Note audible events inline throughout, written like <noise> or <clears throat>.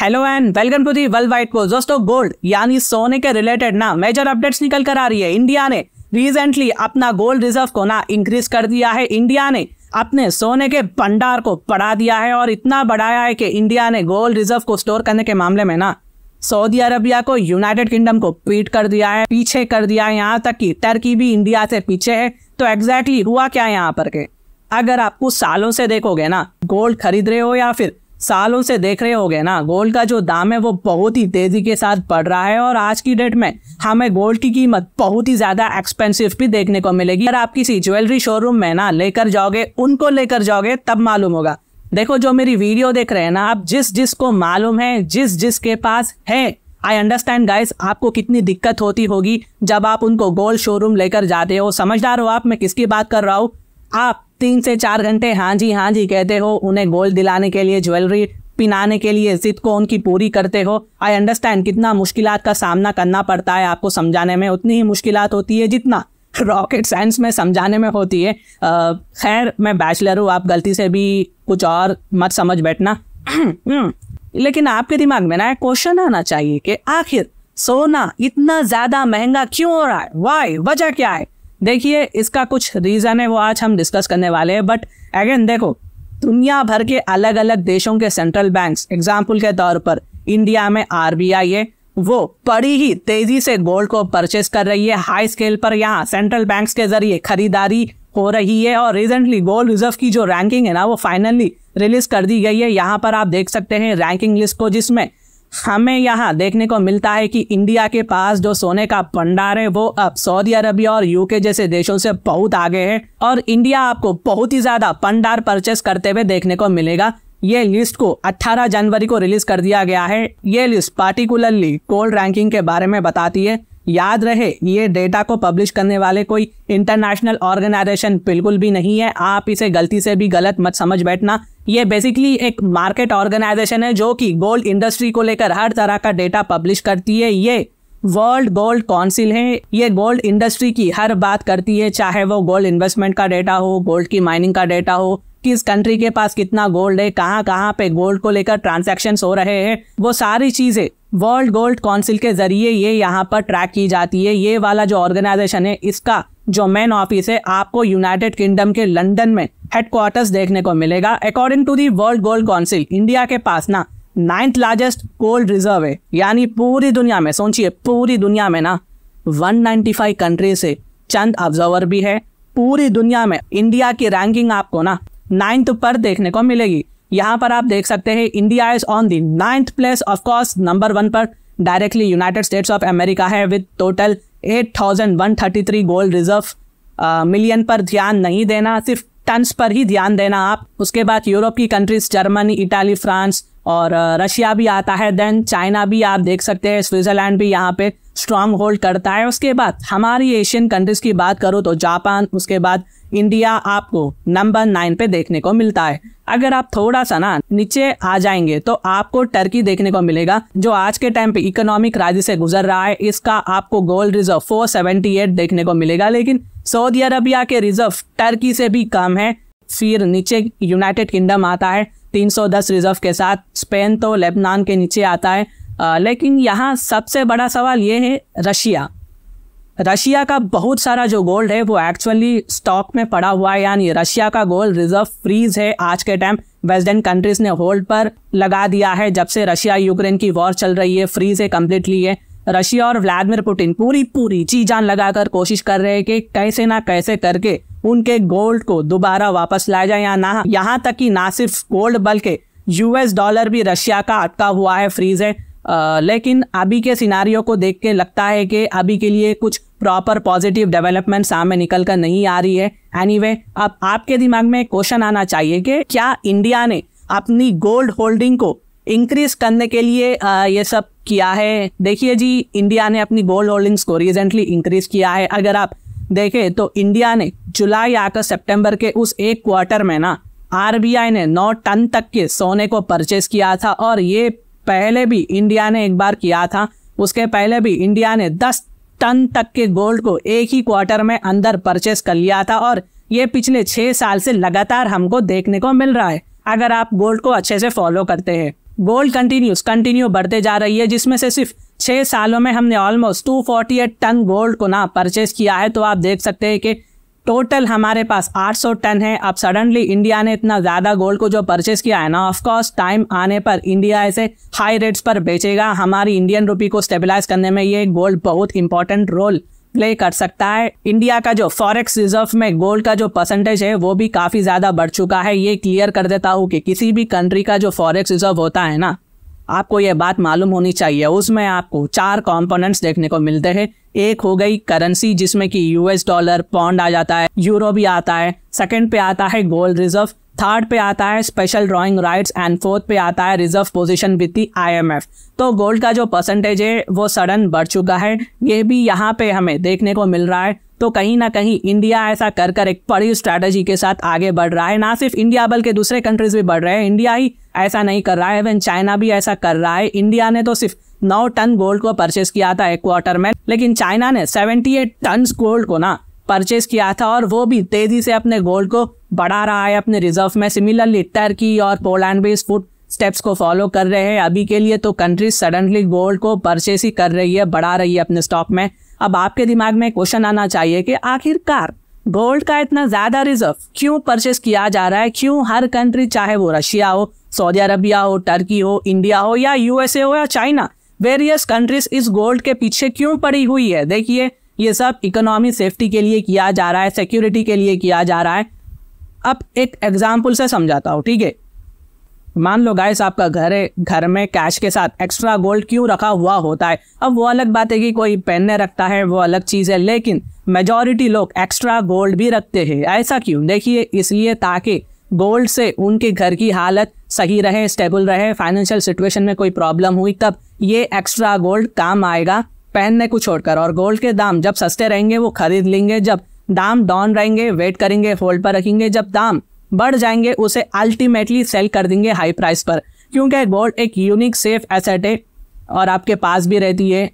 hello and welcome to the world wide post दोस्तों gold यानी सोने के रिलेटेड ना मेजर अपडेट्स निकल कर आ रही है इंडिया ने रिसेंटली अपना गोल्ड रिजर्व को ना इंक्रीज कर दिया है इंडिया ने अपने सोने के भंडार को बढ़ा दिया है और इतना बढ़ाया है कि इंडिया ने गोल्ड रिजर्व को स्टोर करने के मामले में ना सऊदी अरबिया को यूनाइटेड किंगडम को पीट कर दिया है पीछे कर दिया है यहाँ तक कि टर्की भी इंडिया से पीछे है तो एग्जैक्टली exactly हुआ क्या है यहाँ पर के अगर आप कुछ सालों से देखोगे ना गोल्ड खरीद रहे हो या फिर सालों से देख रहे होगे ना गोल्ड का जो दाम है वो बहुत ही तेज़ी के साथ बढ़ रहा है और आज की डेट में हमें हाँ, गोल्ड की कीमत बहुत ही ज़्यादा एक्सपेंसिव भी देखने को मिलेगी अगर आप किसी ज्वेलरी शोरूम में ना लेकर जाओगे उनको लेकर जाओगे तब मालूम होगा देखो जो मेरी वीडियो देख रहे हैं ना आप जिस जिस को मालूम है जिस जिस के पास है आई अंडरस्टैंड गाइस आपको कितनी दिक्कत होती होगी जब आप उनको गोल्ड शोरूम लेकर जाते हो समझदार हो आप मैं किसकी बात कर रहा हूँ आप तीन से चार घंटे हाँ जी हाँ जी कहते हो उन्हें गोल्ड दिलाने के लिए ज्वेलरी पिनाने के लिए जिद को उनकी पूरी करते हो आई अंडरस्टैंड कितना मुश्किल का सामना करना पड़ता है आपको समझाने में उतनी ही मुश्किल होती है जितना रॉकेट साइंस में समझाने में होती है खैर मैं बैचलर हूँ आप गलती से भी कुछ और मत समझ बैठना <clears throat> हम्म, लेकिन आपके दिमाग में ना एक क्वेश्चन आना चाहिए कि आखिर सोना इतना ज़्यादा महंगा क्यों हो रहा है वाई वजह क्या है देखिए इसका कुछ रीज़न है वो आज हम डिस्कस करने वाले हैं बट अगेन देखो दुनिया भर के अलग अलग देशों के सेंट्रल बैंक्स एग्जाम्पल के तौर पर इंडिया में आर है वो बड़ी ही तेजी से गोल्ड को परचेस कर रही है हाई स्केल पर यहाँ सेंट्रल बैंक्स के जरिए खरीदारी हो रही है और रिसेंटली गोल्ड रिजर्व की जो रैंकिंग है ना वो फाइनली रिलीज कर दी गई है यहाँ पर आप देख सकते हैं रैंकिंग लिस्ट को जिसमें हमें यहाँ देखने को मिलता है कि इंडिया के पास जो सोने का भंडार है वो अब सऊदी अरबिया और यूके जैसे देशों से बहुत आगे है और इंडिया आपको बहुत ही ज़्यादा भंडार परचेस करते हुए देखने को मिलेगा ये लिस्ट को 18 जनवरी को रिलीज कर दिया गया है ये लिस्ट पार्टिकुलरली गोल्ड रैंकिंग के बारे में बताती है याद रहे ये डेटा को पब्लिश करने वाले कोई इंटरनेशनल ऑर्गेनाइजेशन बिल्कुल भी नहीं है आप इसे गलती से भी गलत मत समझ बैठना ये बेसिकली एक मार्केट ऑर्गेनाइजेशन है जो कि गोल्ड इंडस्ट्री को लेकर हर तरह का डेटा पब्लिश करती है ये वर्ल्ड गोल्ड काउंसिल है ये गोल्ड इंडस्ट्री की हर बात करती है चाहे वो गोल्ड इन्वेस्टमेंट का डेटा हो गोल्ड की माइनिंग का डेटा हो किस कंट्री के पास कितना गोल्ड है कहाँ कहाँ पे गोल्ड को लेकर ट्रांजेक्शन हो रहे हैं वो सारी चीजें वर्ल्ड गोल्ड काउंसिल के जरिए ये यहाँ पर ट्रैक की जाती है ये वाला जो ऑर्गेनाइजेशन है इसका जो मेन ऑफिस है आपको यूनाइटेड किंगडम के लंदन में हेडक्वार्टर्स देखने को मिलेगा according to the World Gold Council India के पास ना नाइन्थ लार्जेस्ट गोल्ड रिजर्व है यानी पूरी दुनिया में सोचिए पूरी दुनिया में ना 195 कंट्री से चंद ऑब्जर्वर भी है पूरी दुनिया में इंडिया की रैंकिंग आपको ना नाइन्थ पर देखने को मिलेगी यहाँ पर आप देख सकते हैं India is on the ninth place of course number one पर directly United States of America है with total eight thousand one thirty three gold reserve million पर ध्यान नहीं देना सिर्फ टन्स पर ही ध्यान देना आप उसके बाद यूरोप की कंट्रीज जर्मनी इटाली फ्रांस और रशिया भी आता है देन चाइना भी आप देख सकते हैं स्विट्ज़रलैंड भी यहाँ पे स्ट्रांग होल्ड करता है उसके बाद हमारी एशियन कंट्रीज़ की बात करो तो जापान उसके बाद इंडिया आपको नंबर नाइन पे देखने को मिलता है अगर आप थोड़ा सा ना नीचे आ जाएंगे तो आपको टर्की देखने को मिलेगा जो आज के टाइम पे इकोनॉमिक राज्य से गुजर रहा है इसका आपको गोल्ड रिजर्व 478 देखने को मिलेगा लेकिन सऊदी अरबिया के रिजर्व टर्की से भी कम है फिर नीचे यूनाइटेड किंगडम आता है 310 रिजर्व के साथ स्पेन तो लेबनान के नीचे आता है आ, लेकिन यहाँ सबसे बड़ा सवाल ये है रशिया रशिया का बहुत सारा जो गोल्ड है वो एक्चुअली स्टॉक में पड़ा हुआ है यानी रशिया का गोल्ड रिजर्व फ्रीज है आज के टाइम वेस्टर्न कंट्रीज ने होल्ड पर लगा दिया है जब से रशिया यूक्रेन की वॉर चल रही है फ्रीज है कम्प्लीटली है रशिया और व्लादिमिर पुटिन पूरी पूरी जी जान लगाकर कोशिश कर रहे हैं कि कैसे ना कैसे करके उनके गोल्ड को दोबारा वापस लाया जाए या ना यहाँ तक कि ना सिर्फ गोल्ड बल्कि यूएस डॉलर भी रशिया का अटका हुआ है फ्रीज है आ, लेकिन अभी के सिनारियों को देख के लगता है कि अभी के लिए कुछ प्रॉपर पॉजिटिव डेवलपमेंट सामने निकल कर नहीं आ रही है एनीवे anyway, अब आपके दिमाग में क्वेश्चन आना चाहिए कि क्या इंडिया ने अपनी गोल्ड होल्डिंग को इंक्रीज करने के लिए आ, ये सब किया है देखिए जी इंडिया ने अपनी गोल्ड होल्डिंग्स को रिसेंटली इंक्रीज किया है अगर आप देखे तो इंडिया ने जुलाई आकर सितंबर के उस एक क्वार्टर में ना आरबीआई ने 9 टन तक के सोने को परचेस किया था और ये पहले भी इंडिया ने एक बार किया था उसके पहले भी इंडिया ने 10 टन तक के गोल्ड को एक ही क्वार्टर में अंदर परचेस कर लिया था और ये पिछले छः साल से लगातार हमको देखने को मिल रहा है अगर आप गोल्ड को अच्छे से फॉलो करते हैं गोल्ड कंटिन्यूस कंटिन्यू बढ़ते जा रही है जिसमें से सिर्फ छः सालों में हमने almost two forty eight ton gold को ना परचेज किया है तो आप देख सकते हैं कि टोटल हमारे पास 800 टन है अब सडनली इंडिया ने इतना ज़्यादा गोल्ड को जो परचेज़ किया है ना ऑफकोर्स टाइम आने पर इंडिया ऐसे हाई रेट्स पर बेचेगा हमारी इंडियन रुपी को स्टेबलाइज करने में ये गोल्ड बहुत इंपॉर्टेंट रोल प्ले कर सकता है इंडिया का जो फॉरेक्स रिजर्व में गोल्ड का जो परसेंटेज है वो भी काफ़ी ज़्यादा बढ़ चुका है ये क्लियर कर देता हूँ कि किसी भी कंट्री का जो फॉरेक्स रिजर्व होता है ना आपको यह बात मालूम होनी चाहिए उसमें आपको चार कंपोनेंट्स देखने को मिलते हैं एक हो गई करेंसी जिसमें कि यूएस डॉलर पौंड आ जाता है यूरो भी आता है सेकेंड पे आता है गोल्ड रिजर्व थर्ड पे आता है special drawing rights and fourth पे आता है reserve position with the IMF तो गोल्ड का जो परसेंटेज है वो सडन बढ़ चुका है ये भी यहाँ पे हमें देखने को मिल रहा है तो कहीं ना कहीं इंडिया ऐसा कर कर एक बड़ी स्ट्रैटेजी के साथ आगे बढ़ रहा है ना सिर्फ इंडिया बल्कि दूसरे कंट्रीज भी बढ़ रहे हैं इंडिया ही ऐसा नहीं कर रहा है इवन चाइना भी ऐसा कर रहा है इंडिया ने तो सिर्फ नौ टन गोल्ड को परचेस किया था एक क्वार्टर में लेकिन चाइना ने एट टन गोल्ड को ना परचेस किया था और वो भी तेजी से अपने गोल्ड को बढ़ा रहा है अपने रिजर्व में सिमिलरली टर्की और पोलैंड भी इस फुट स्टेप्स को फॉलो कर रहे हैं अभी के लिए तो कंट्रीज सडनली गोल्ड को परचेस ही कर रही है बढ़ा रही है अपने स्टॉक में अब आपके दिमाग में क्वेश्चन आना चाहिए कि आखिरकार गोल्ड का इतना ज़्यादा रिजर्व क्यों परचेस किया जा रहा है क्यों हर कंट्री चाहे वो रशिया हो सऊदी अरबिया हो टर्की हो इंडिया हो या यूएसए हो या चाइना वेरियस कंट्रीज इस गोल्ड के पीछे क्यों पड़ी हुई है देखिए ये सब इकोनॉमी सेफ्टी के लिए किया जा रहा है सिक्योरिटी के लिए किया जा रहा है अब एक एग्जाम्पल से समझाता हूँ ठीक है मान लो गाइस आपका घर है घर में कैश के साथ एक्स्ट्रा गोल्ड क्यों रखा हुआ होता है अब वो अलग बात है कि कोई पहनने रखता है वो अलग चीज़ है लेकिन मेजोरिटी लोग एक्स्ट्रा गोल्ड भी रखते हैं ऐसा क्यों देखिए इसलिए ताकि गोल्ड से उनके घर की हालत सही रहे स्टेबल रहे फाइनेंशियल सिचुएशन में कोई प्रॉब्लम हुई तब ये एक्स्ट्रा गोल्ड काम आएगा पहनने को छोड़कर और गोल्ड के दाम जब सस्ते रहेंगे वो खरीद लेंगे जब दाम डाउन रहेंगे वेट करेंगे होल्ड पर रखेंगे जब दाम बढ़ जाएंगे उसे अल्टीमेटली सेल कर देंगे हाई प्राइस पर क्योंकि गोल्ड एक यूनिक सेफ एसेट है और आपके पास भी रहती है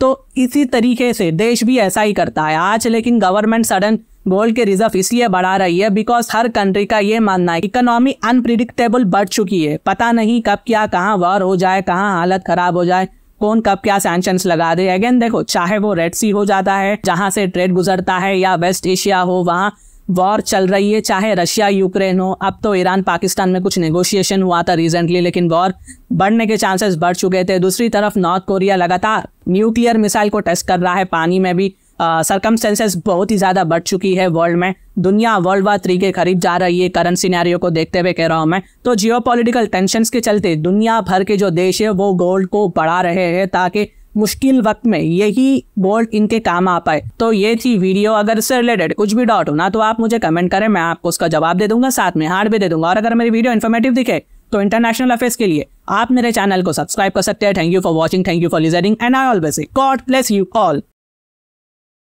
तो इसी तरीके से देश भी ऐसा ही करता है आज लेकिन गवर्नमेंट सडन गोल्ड के रिजर्व इसलिए बढ़ा रही है बिकॉज हर कंट्री का ये मानना है इकोनॉमी अनप्रिडिक्टेबल बढ़ चुकी है पता नहीं कब क्या कहाँ वॉर हो जाए कहाँ हालत खराब हो जाए कौन कब क्या सेंशन लगा दे अगेन देखो चाहे वो रेड सी हो जाता है जहाँ से ट्रेड गुजरता है या वेस्ट एशिया हो वहाँ वॉर चल रही है चाहे रशिया यूक्रेन हो अब तो ईरान पाकिस्तान में कुछ नेगोशिएशन हुआ था रिसेंटली लेकिन वॉर बढ़ने के चांसेस बढ़ चुके थे दूसरी तरफ नॉर्थ कोरिया लगातार न्यूक्लियर मिसाइल को टेस्ट कर रहा है पानी में भी सरकमस्टेंसेस बहुत ही ज़्यादा बढ़ चुकी है वर्ल्ड में दुनिया वर्ल्ड वार थ्री के करीब जा रही है करंट सिनेरियो को देखते हुए कह रहा हूँ मैं तो जियो पोलिटिकल टेंशन के चलते दुनिया भर के जो देश है वो गोल्ड को बढ़ा रहे हैं ताकि मुश्किल वक्त में यही बोल्ट इनके काम आ पाए तो ये थी वीडियो अगर इससे रिलेटेड कुछ भी डाउट हो ना तो आप मुझे कमेंट करें मैं आपको उसका जवाब दे दूंगा साथ में हार्ड भी दे दूंगा और अगर मेरी वीडियो इन्फॉर्मेटिव दिखे तो इंटरनेशनल अफेयर्स के लिए आप मेरे चैनल को सब्सक्राइब कर सकते हैं thank you for watching thank you for listening and I always God bless you all